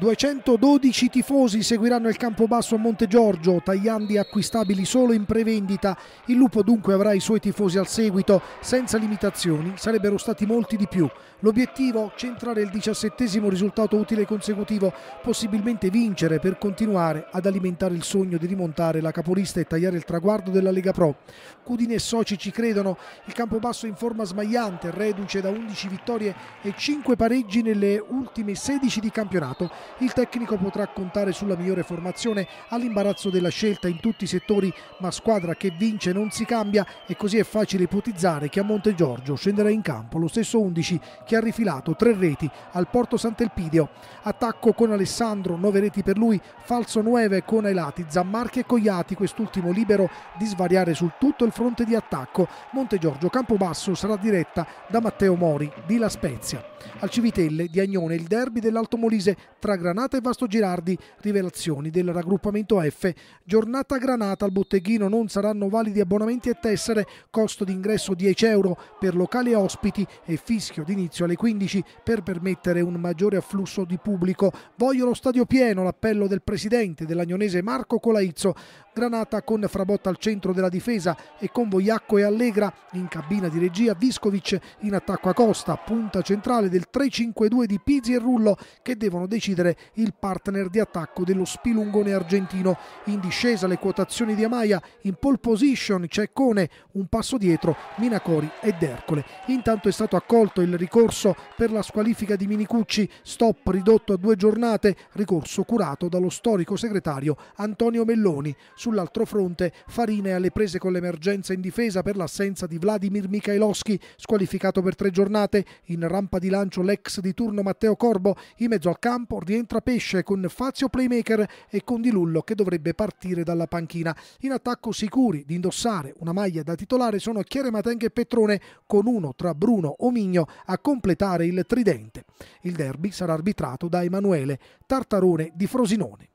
212 tifosi seguiranno il Campobasso a Monte Giorgio, tagliandi acquistabili solo in prevendita. Il Lupo dunque avrà i suoi tifosi al seguito, senza limitazioni, sarebbero stati molti di più. L'obiettivo? Centrare il diciassettesimo risultato utile consecutivo, possibilmente vincere per continuare ad alimentare il sogno di rimontare la capolista e tagliare il traguardo della Lega Pro. Cudine e soci ci credono, il Campobasso in forma smagliante, reduce da 11 vittorie e 5 pareggi nelle ultime 16 di campionato il tecnico potrà contare sulla migliore formazione all'imbarazzo della scelta in tutti i settori, ma squadra che vince non si cambia e così è facile ipotizzare che a Monte Giorgio scenderà in campo lo stesso 11 che ha rifilato tre reti al Porto Sant'Elpidio. Attacco con Alessandro, nove reti per lui, falso 9 con ai lati Zammarchi e Cogliati, quest'ultimo libero di svariare su tutto il fronte di attacco. Monte Giorgio Campobasso sarà diretta da Matteo Mori di La Spezia. Al Civitelle di Agnone il derby dell'Alto Molise tra Granata e Vasto Girardi, rivelazioni del raggruppamento F. Giornata Granata al botteghino non saranno validi abbonamenti e tessere, costo d'ingresso 10 euro per locali e ospiti e fischio d'inizio alle 15 per permettere un maggiore afflusso di pubblico. Voglio lo stadio pieno, l'appello del presidente dell'agnonese Marco Colaizzo. Granata con Frabotta al centro della difesa e con Voiacco e Allegra in cabina di regia Viscovic in attacco a Costa, punta centrale del 3-5-2 di Pizzi e Rullo che devono decidere decidere il partner di attacco dello spilungone argentino. In discesa le quotazioni di Amaia, in pole position c'è Cone, un passo dietro Minacori ed Ercole. Intanto è stato accolto il ricorso per la squalifica di Minicucci, stop ridotto a due giornate, ricorso curato dallo storico segretario Antonio Melloni. Sull'altro fronte Farina è alle prese con l'emergenza in difesa per l'assenza di Vladimir Mikhailowski, squalificato per tre giornate. In rampa di lancio l'ex di turno Matteo Corbo, in mezzo al campo rientra Pesce con Fazio Playmaker e con Condilullo che dovrebbe partire dalla panchina. In attacco sicuri di indossare una maglia da titolare sono Chiere Matenga e Petrone con uno tra Bruno Omigno a completare il tridente. Il derby sarà arbitrato da Emanuele Tartarone di Frosinone.